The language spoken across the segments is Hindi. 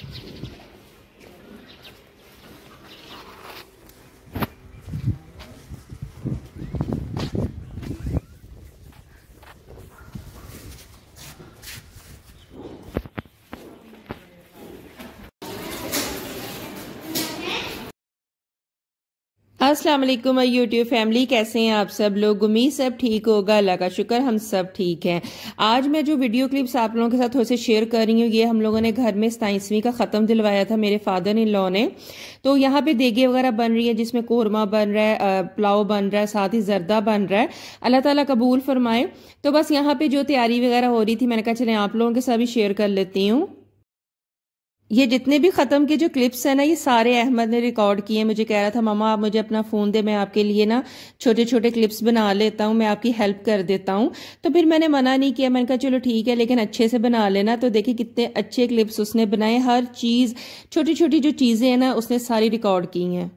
Thank you. अस्सलाम वालेकुम माय यूट्यूब फैमिली कैसे हैं आप सब लोग उम्मीद सब ठीक होगा अल्लाह का शुक्र हम सब ठीक हैं आज मैं जो वीडियो क्लिप्स आप लोगों के साथ थोड़े से शेयर कर रही हूँ ये हम लोगों ने घर में सताईसवीं का ख़त्म दिलवाया था मेरे फादर इन लॉ ने तो यहाँ पे देगे वगैरह बन रही है जिसमें कोरमा बन रहा है पुलाव बन रहा है साथ ही जरदा बन रहा है अल्लाह ताला कबूल फरमाए तो बस यहाँ पर जो तैयारी वगैरह हो रही थी मैंने कहा चले आप लोगों के साथ भी शेयर कर लेती हूँ ये जितने भी ख़त्म के जो क्लिप्स हैं ना ये सारे अहमद ने रिकॉर्ड किए मुझे कह रहा था मामा आप मुझे अपना फ़ोन दे मैं आपके लिए ना छोटे छोटे क्लिप्स बना लेता हूँ मैं आपकी हेल्प कर देता हूँ तो फिर मैंने मना नहीं किया मैंने कहा चलो ठीक है लेकिन अच्छे से बना लेना तो देखिए कितने अच्छे क्लिप्स उसने बनाए हर चीज़ छोटी छोटी जो चीज़ें हैं ना उसने सारी रिकॉर्ड की हैं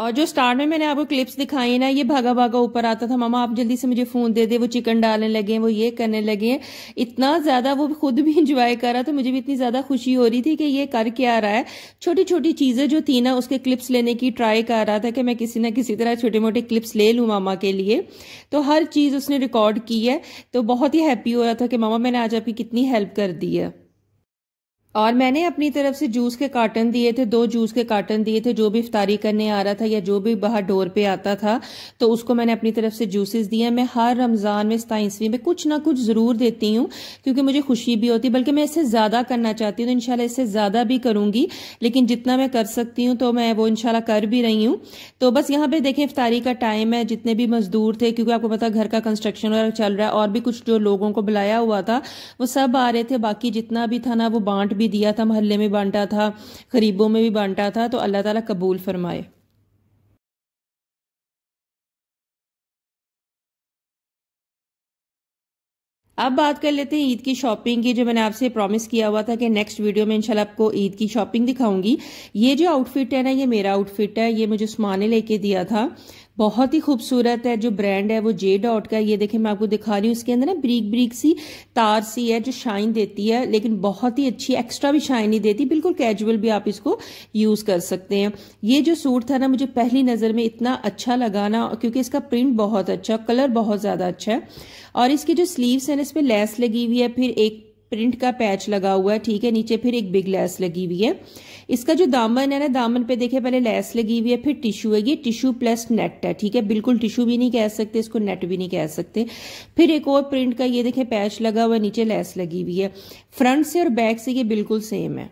और जो स्टार्ट में मैंने आपको क्लिप्स दिखाई ना ये भागा भागा ऊपर आता था मामा आप जल्दी से मुझे फ़ोन दे दे वो चिकन डालने लगे वो ये करने लगे हैं इतना ज़्यादा वो खुद भी इंजॉय कर रहा था मुझे भी इतनी ज़्यादा खुशी हो रही थी कि ये कर क्या रहा है छोटी छोटी चीज़ें जो थी ना उसके क्लिप्स लेने की ट्राई कर रहा था कि मैं किसी ना किसी तरह छोटे मोटे क्लिप्स ले लूँ मामा के लिए तो हर चीज़ उसने रिकॉर्ड की है तो बहुत ही हैप्पी हो रहा था कि मामा मैंने आज आपकी कितनी हेल्प कर दी है और मैंने अपनी तरफ से जूस के कार्टन दिए थे दो जूस के कार्टन दिए थे जो भी इफ्तारी करने आ रहा था या जो भी बाहर डोर पे आता था तो उसको मैंने अपनी तरफ से जूसेस दिए मैं हर रमज़ान में सताईसवीं में कुछ ना कुछ ज़रूर देती हूँ क्योंकि मुझे खुशी भी होती बल्कि मैं इससे ज़्यादा करना चाहती हूँ तो इनशाला इससे ज़्यादा भी करूँगी लेकिन जितना मैं कर सकती हूँ तो मैं वो इनशाला कर भी रही हूँ तो बस यहाँ पर देखें इफ्तारी का टाइम है जितने भी मज़दूर थे क्योंकि आपको पता घर का कंस्ट्रक्शन वगैरह चल रहा है और भी कुछ जो लोगों को बुलाया हुआ था वो सब आ रहे थे बाकी जितना भी था ना वो बांट भी दिया था महल्ले में बांटा था गरीबों में भी बांटा था तो अल्लाह ताला कबूल फरमाए अब बात कर लेते हैं ईद की शॉपिंग की जो मैंने आपसे प्रॉमिस किया हुआ था कि नेक्स्ट वीडियो में इंशाल्लाह आपको ईद की शॉपिंग दिखाऊंगी ये जो आउटफिट है ना ये मेरा आउटफिट है ये मुझे उस्मान ने लेके दिया था बहुत ही खूबसूरत है जो ब्रांड है वो जे डॉट का ये देखें मैं आपको दिखा रही हूँ इसके अंदर ना ब्रीक ब्रीक सी तार सी है जो शाइन देती है लेकिन बहुत ही अच्छी एक्स्ट्रा भी शाइन नहीं देती बिल्कुल कैजुअल भी आप इसको यूज़ कर सकते हैं ये जो सूट था ना मुझे पहली नज़र में इतना अच्छा लगा ना क्योंकि इसका प्रिंट बहुत अच्छा कलर बहुत ज़्यादा अच्छा है और इसकी जो स्लीव्स ना इस पर लेस लगी हुई है फिर एक प्रिंट का पैच लगा हुआ है ठीक है नीचे फिर एक बिग लेस लगी हुई है इसका जो दामन है ना दामन पे देखिए पहले लेस लगी हुई है फिर टिश्यू है ये टिश्यू प्लस नेट है ठीक है बिल्कुल टिश्यू भी नहीं कह सकते इसको नेट भी नहीं कह सकते फिर एक और प्रिंट का ये देखे पैच लगा हुआ है नीचे लेस लगी हुई है फ्रंट से और बैक से ये बिल्कुल सेम है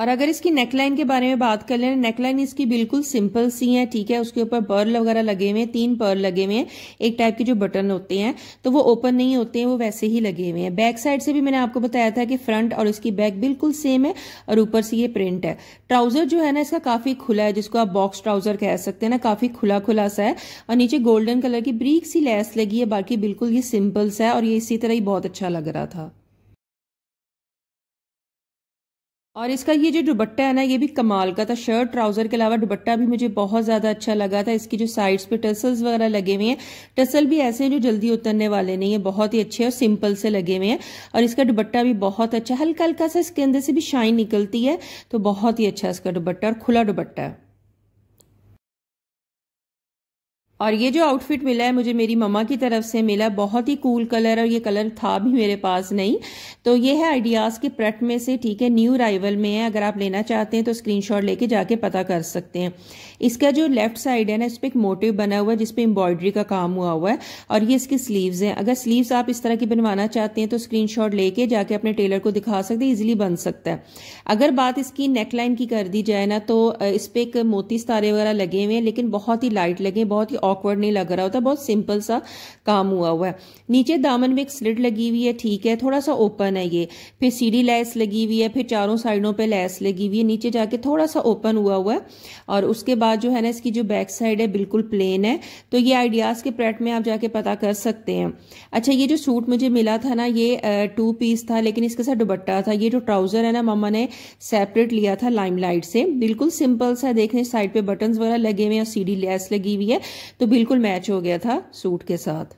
और अगर इसकी नेकलाइन के बारे में बात कर लें नेकलाइन इसकी बिल्कुल सिंपल सी है ठीक है उसके ऊपर पर्ल वगैरह लगे हुए हैं तीन पर्ल लगे हुए हैं एक टाइप के जो बटन होते हैं तो वो ओपन नहीं होते हैं वो वैसे ही लगे हुए हैं बैक साइड से भी मैंने आपको बताया था कि फ्रंट और इसकी बैक बिल्कुल सेम है और ऊपर से ये प्रिंट है ट्राउजर जो है ना इसका काफी खुला है जिसको आप बॉक्स ट्राउजर कह सकते हैं ना काफी खुला खुला सा है और नीचे गोल्डन कलर की ब्रीक सी लेस लगी है बाकी बिल्कुल ये सिंपल सा है और ये इसी तरह ही बहुत अच्छा लग रहा था और इसका ये जो दुबट्टा है ना ये भी कमाल का था शर्ट ट्राउज़र के अलावा दुबट्टा भी मुझे बहुत ज़्यादा अच्छा लगा था इसकी जो साइड्स पे टसल्स वगैरह लगे हुए हैं टसल भी ऐसे हैं जो जल्दी उतरने वाले नहीं है बहुत ही अच्छे और सिंपल से लगे हुए हैं और इसका दुबट्टा भी बहुत अच्छा हल्का हल्का सा इसके अंदर से भी शाइन निकलती है तो बहुत ही अच्छा इसका दुबट्टा और खुला दुबट्टा है और ये जो आउटफिट मिला है मुझे मेरी मम्मा की तरफ से मिला बहुत ही कूल कलर और ये कलर था भी मेरे पास नहीं तो ये है आइडियाज़ के प्रट में से ठीक है न्यू राइवल में है अगर आप लेना चाहते हैं तो स्क्रीनशॉट लेके जाके पता कर सकते हैं इसका जो लेफ्ट साइड है ना इस पर एक मोटिव बना हुआ है जिसपे एम्ब्रॉयडरी का काम हुआ हुआ है और ये इसकी स्लीवस है अगर स्लीवस आप इस तरह की बनवाना चाहते हैं तो स्क्रीन लेके जाके अपने टेलर को दिखा सकते हैं इजिली बन सकता है अगर बात इसकी नेकलाइन की कर दी जाए ना तो इस पर एक मोती सितारे वगैरह लगे हुए हैं लेकिन बहुत ही लाइट लगे बहुत ही ऑकवर्ड नहीं लग रहा होता बहुत सिंपल सा काम हुआ हुआ है नीचे दामन में एक स्लिट लगी हुई है ठीक है थोड़ा सा ओपन है ये फिर सीढ़ी लैस लगी हुई है फिर चारों साइडों पे लैस लगी हुई है नीचे जाके थोड़ा सा ओपन हुआ हुआ है और उसके बाद जो है ना इसकी जो बैक साइड है बिल्कुल प्लेन है तो ये आइडियाज़ के प्रेट में आप जाके पता कर सकते हैं अच्छा ये जो सूट मुझे मिला था ना ये टू पीस था लेकिन इसके साथ दुबट्टा था ये जो ट्राउज़र है ना मम्मा ने सेपरेट लिया था लाइम से बिल्कुल सिंपल सा देखने साइड पे बटन वगैरह लगे हुए हैं और सीढ़ी लैस लगी हुई है तो बिल्कुल मैच हो गया था सूट के साथ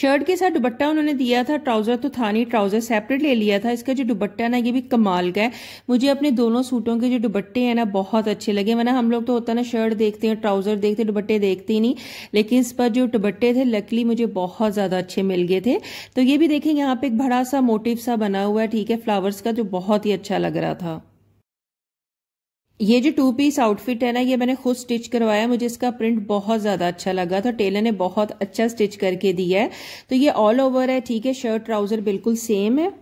शर्ट के साथ दुबट्टा उन्होंने दिया था ट्राउजर तो था नहीं ट्राउजर सेपरेट ले लिया था इसका जो दुबट्टा ना ये भी कमाल का है मुझे अपने दोनों सूटों के जो दुबट्टे हैं ना बहुत अच्छे लगे वरना हम लोग तो होता ना शर्ट देखते हैं ट्राउजर देखते हैं दुबट्टे देखते ही नहीं लेकिन इस पर जो दुबट्टे थे लकली मुझे बहुत ज्यादा अच्छे मिल गए थे तो ये भी देखें यहाँ पे एक बड़ा सा मोटिव सा बना हुआ है ठीक है फ्लावर्स का जो बहुत ही अच्छा लग रहा था ये जो टू पीस आउटफिट है ना ये मैंने खुद स्टिच करवाया मुझे इसका प्रिंट बहुत ज़्यादा अच्छा लगा था तो टेलर ने बहुत अच्छा स्टिच करके दिया है तो ये ऑल ओवर है ठीक है शर्ट ट्राउज़र बिल्कुल सेम है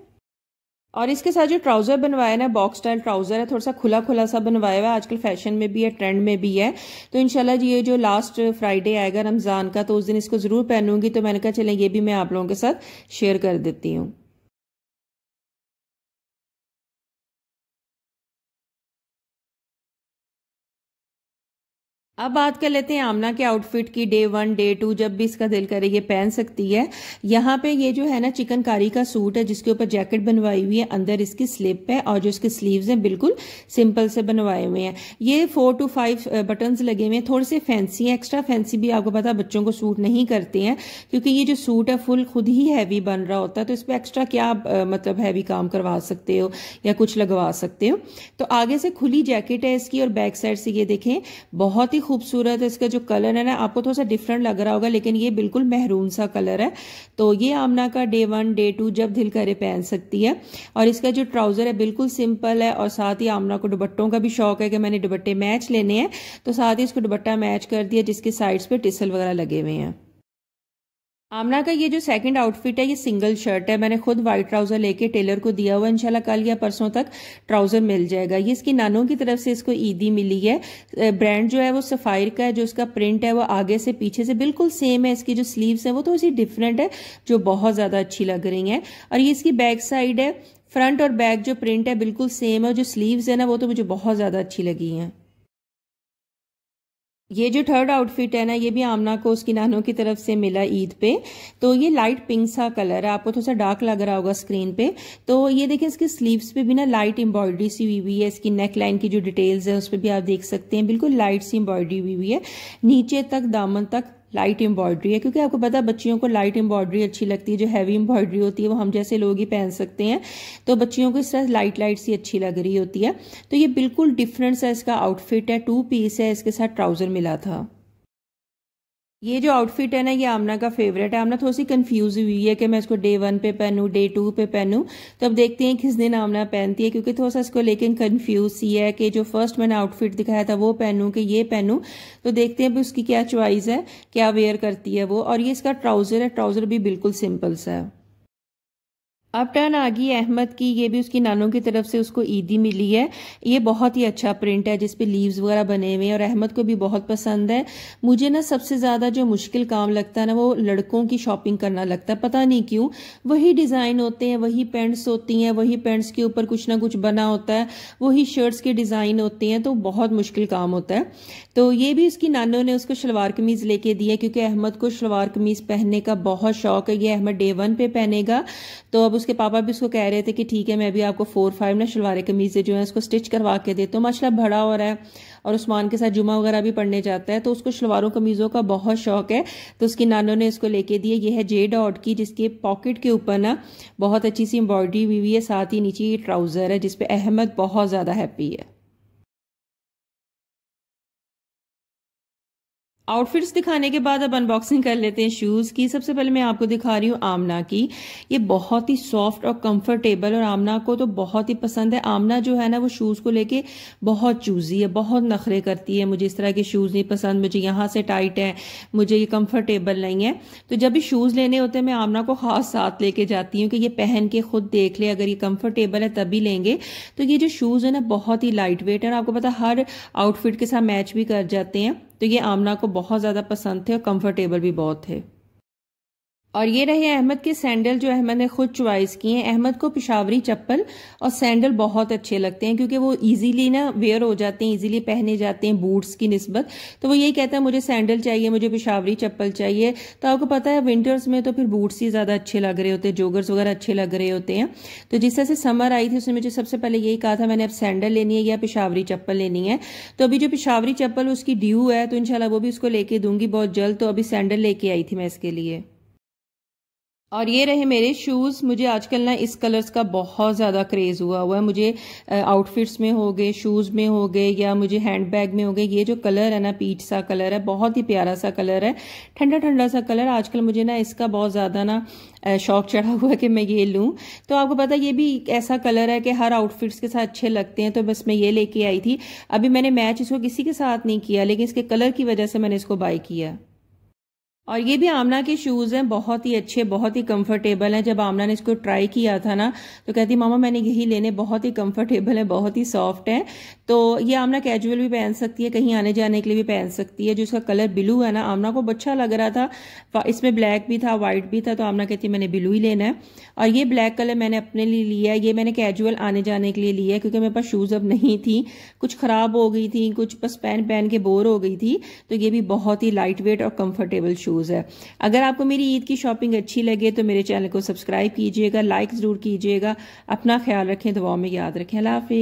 और इसके साथ जो ट्राउज़र बनवाया ना बॉक्स स्टाइल ट्राउज़र है थोड़ा सा खुला खुला सा बनवाया हुआ है आजकल फैशन में भी है ट्रेंड में भी है तो इनशाला ये जो लास्ट फ्राइडे आएगा रमज़ान का तो उस दिन इसको ज़रूर पहनूंगी तो मैंने कहा चले ये भी मैं आप लोगों के साथ शेयर कर देती हूँ अब बात कर लेते हैं आमना के आउटफिट की डे वन डे टू जब भी इसका दिल करे ये पहन सकती है यहाँ पे ये जो है ना चिकनकारी का सूट है जिसके ऊपर जैकेट बनवाई हुई है अंदर इसकी स्लिप है और जो इसके स्लीव्स हैं बिल्कुल सिंपल से बनवाए हुए हैं ये फोर टू फाइव बटन्स लगे हुए हैं थोड़े से फैंसी हैं एक्स्ट्रा फैंसी भी आपको पता बच्चों को सूट नहीं करते हैं क्योंकि ये जो सूट है फुल खुद ही हैवी बन रहा होता है तो इस पर एक्स्ट्रा क्या मतलब हैवी काम करवा सकते हो या कुछ लगवा सकते हो तो आगे से खुली जैकेट है इसकी और बैक साइड से ये देखें बहुत ही खूबसूरत है इसका जो कलर है ना आपको थोड़ा सा डिफरेंट लग रहा होगा लेकिन ये बिल्कुल महरून सा कलर है तो ये आमना का डे वन डे टू जब दिल करे पहन सकती है और इसका जो ट्राउज़र है बिल्कुल सिंपल है और साथ ही आमना को दुबट्टों का भी शौक है कि मैंने दुबट्टे मैच लेने हैं तो साथ ही इसको दुबट्टा मैच कर दिया जिसके साइड्स पर टिसल वगैरह लगे हुए हैं आमना का ये जो सेकंड आउटफिट है ये सिंगल शर्ट है मैंने खुद वाइट ट्राउजर लेके टेलर को दिया हुआ इंशाल्लाह कल या परसों तक ट्राउजर मिल जाएगा ये इसकी नानों की तरफ से इसको ईदी मिली है ब्रांड जो है वो सफायर का है जो इसका प्रिंट है वो आगे से पीछे से बिल्कुल सेम है इसकी जो स्लीव्स है वो थोड़ी तो सी डिफरेंट है जो बहुत ज़्यादा अच्छी लग रही है और ये इसकी बैक साइड है फ्रंट और बैक जो प्रिंट है बिल्कुल सेम है जो स्लीव्स है ना वो तो मुझे बहुत ज़्यादा अच्छी लगी है ये जो थर्ड आउटफिट है ना ये भी आमना को उसकी नानों की तरफ से मिला ईद पे तो ये लाइट पिंक सा कलर है आपको थोड़ा सा डार्क लग रहा होगा स्क्रीन पे तो ये देखिए इसके स्लीव्स पे भी ना लाइट एम्ब्रॉयडरी सी हुई हुई है इसकी नेक लाइन की जो डिटेल्स है उस पर भी आप देख सकते हैं बिल्कुल लाइट सी एम्ब्रॉयडरी हुई हुई है नीचे तक दामन तक लाइट एम्ब्रॉयड्री है क्योंकि आपको पता है बच्चियों को लाइट एम्ब्रॉयड्री अच्छी लगती है जो हैवी एम्ब्रॉयड्री होती है वो हम जैसे लोग ही पहन सकते हैं तो बच्चियों को इस तरह लाइट लाइट सी अच्छी लग रही होती है तो ये बिल्कुल डिफरेंट सा इसका आउटफिट है टू पीस है इसके साथ ट्राउज़र मिला था ये जो आउटफिट है ना ये आमना का फेवरेट है आमना थोड़ी सी कंफ्यूज हुई है कि मैं इसको डे वन पे पहनूं डे टू पे पहनूं तो अब देखते हैं किस दिन आमना पहनती है क्योंकि थोड़ा सा इसको लेकिन कंफ्यूज सी है कि जो फर्स्ट मैंने आउटफिट दिखाया था वो पहनूं कि ये पहनूं तो देखते हैं भी उसकी क्या च्वाइस है क्या वेयर करती है वो और ये इसका ट्राउज़र है ट्राउज़र भी बिल्कुल सिंपल सा है अब टर्न आ गई अहमद की ये भी उसकी नानों की तरफ से उसको ईदी मिली है ये बहुत ही अच्छा प्रिंट है जिसपे लीव्स वगैरह बने हुए हैं और अहमद को भी बहुत पसंद है मुझे ना सबसे ज़्यादा जो मुश्किल काम लगता है ना वो लड़कों की शॉपिंग करना लगता है पता नहीं क्यों वही डिज़ाइन होते हैं वही पेंट्स होती हैं वही पेंट्स के ऊपर कुछ ना कुछ बना होता है वही शर्ट्स के डिज़ाइन होते हैं तो बहुत मुश्किल काम होता है तो ये भी उसकी नानों ने उसको शलवार कमीज़ लेके दी है क्योंकि अहमद को शलवार कमीज़ पहनने का बहुत शौक है ये अहमद डे वन पे पहनेगा तो अब उसके पापा भी उसको कह रहे थे कि ठीक है मैं भी आपको फोर फाइव ना शलवार कमीज़ें जो है उसको स्टिच करवा के देता तो हूँ माशाला बड़ा हो रहा है और उस्मान के साथ जुमा वगैरह भी पढ़ने जाता है तो उसको शलवारों कमीज़ों का बहुत शौक है तो उसकी नानों ने इसको लेके दिए ये है जे डॉट की जिसके पॉकेट के ऊपर ना बहुत अच्छी सी एम्ब्रॉयडरी हुई हुई है साथ ही नीचे ये ट्राउज़र है जिसपे अहमद बहुत ज़्यादा हैप्पी है आउटफिट्स दिखाने के बाद अब अनबॉक्सिंग कर लेते हैं शूज़ की सबसे पहले मैं आपको दिखा रही हूँ आमना की ये बहुत ही सॉफ्ट और कंफर्टेबल और आमना को तो बहुत ही पसंद है आमना जो है ना वो शूज़ को लेके बहुत चूजी है बहुत नखरे करती है मुझे इस तरह के शूज़ नहीं पसंद मुझे यहाँ से टाइट है मुझे ये कम्फर्टेबल नहीं है तो जब भी शूज़ लेने होते हैं मैं आमना को खास साथ लेके जाती हूँ कि ये पहन के खुद देख ले अगर ये कम्फर्टेबल है तभी लेंगे तो ये जो शूज़ है ना बहुत ही लाइट वेट है और आपको पता हर आउटफिट के साथ मैच भी कर जाते हैं तो ये आमना को बहुत ज़्यादा पसंद थे और कंफर्टेबल भी बहुत थे और ये रहे अहमद के सैंडल जो अहमद ने खुद चॉइस किए हैं अहमद को पिशावरी चप्पल और सैंडल बहुत अच्छे लगते हैं क्योंकि वो इजीली ना वेयर हो जाते हैं इजीली पहने जाते हैं बूट्स की नस्बत तो वो यही कहता है मुझे सैंडल चाहिए मुझे पिशावरी चप्पल चाहिए तो आपको पता है विंटर्स में तो फिर बूट्स ही ज़्यादा अच्छे लग रहे होते हैं जोगर्स वगैरह अच्छे लग रहे होते हैं तो जिस तरह से समर आई थी उसने मुझे सबसे पहले यही कहा था मैंने अब सैंडल लेनी है या पिशावरी चप्पल लेनी है तो अभी जो पिशावरी चप्पल उसकी ड्यू है तो इनशाला वो भी उसको लेके दूंगी बहुत जल्द तो अभी सैंडल लेके आई थी मैं इसके लिए और ये रहे मेरे शूज़ मुझे आजकल ना इस कलर्स का बहुत ज़्यादा क्रेज़ हुआ हुआ है मुझे आउटफिट्स में हो गए शूज़ में हो गए या मुझे हैंड बैग में हो गए ये जो कलर है ना पीच सा कलर है बहुत ही प्यारा सा कलर है ठंडा ठंडा सा कलर आजकल मुझे ना इसका बहुत ज़्यादा ना शौक चढ़ा हुआ है कि मैं ये लूँ तो आपको पता ये भी ऐसा कलर है कि हर आउटफिट्स के साथ अच्छे लगते हैं तो बस मैं ये लेके आई थी अभी मैंने मैच इसको किसी के साथ नहीं किया लेकिन इसके कलर की वजह से मैंने इसको बाई किया और ये भी आमना के शूज़ हैं बहुत ही अच्छे बहुत ही कंफर्टेबल हैं जब आमना ने इसको ट्राई किया था ना तो कहती मामा मैंने यही लेने बहुत ही कंफर्टेबल है बहुत ही सॉफ्ट है तो ये आमना कैजुअल भी पहन सकती है कहीं आने जाने के लिए भी पहन सकती है जो इसका कलर ब्लू है ना आमना को अच्छा लग रहा था इसमें ब्लैक भी था वाइट भी था तो आमना कहती मैंने ब्लू ही लेना है और ये ब्लैक कलर मैंने अपने लिए लिया है ये मैंने कैजुअल आने जाने के लिए लिया है क्योंकि मेरे पास शूज़ अब नहीं थी कुछ ख़राब हो गई थी कुछ बस पहन पहन के बोर हो गई थी तो ये भी बहुत ही लाइट वेट और कम्फर्टेबल शूज़ यूज़ है अगर आपको मेरी ईद की शॉपिंग अच्छी लगे तो मेरे चैनल को सब्सक्राइब कीजिएगा लाइक ज़रूर कीजिएगा अपना ख्याल रखें दुआ में याद रखें अल्लाह